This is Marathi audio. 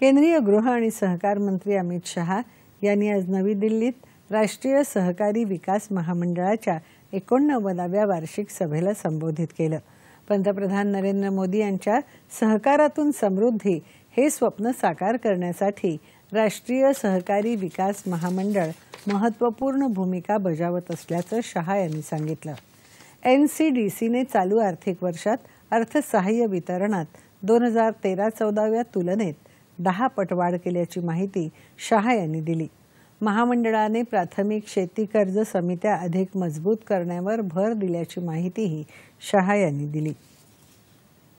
केंद्रीय गृह आणि सहकार मंत्री अमित शहा यांनी आज नवी दिल्लीत राष्ट्रीय सहकारी विकास महामंडळाच्या एकोणनव्वदाव्या वार्षिक सभेला संबोधित केलं पंतप्रधान नरेंद्र मोदी यांच्या सहकारातून समृद्धी हे स्वप्न साकार करण्यासाठी राष्ट्रीय सहकारी विकास महामंडळ महत्त्वपूर्ण भूमिका बजावत असल्याचं शहा यांनी सांगितलं एन सी चालू आर्थिक वर्षात अर्थसहाय्य वितरणात दोन हजार तेरा चौदाव्या तुलनेत दहा पट वाढ केल्याची माहिती शहा यांनी दिली महामंडळाने प्राथमिक शेती कर्ज समित्या अधिक मजबूत करण्यावर भर दिल्याची माहितीही शहा यांनी दिली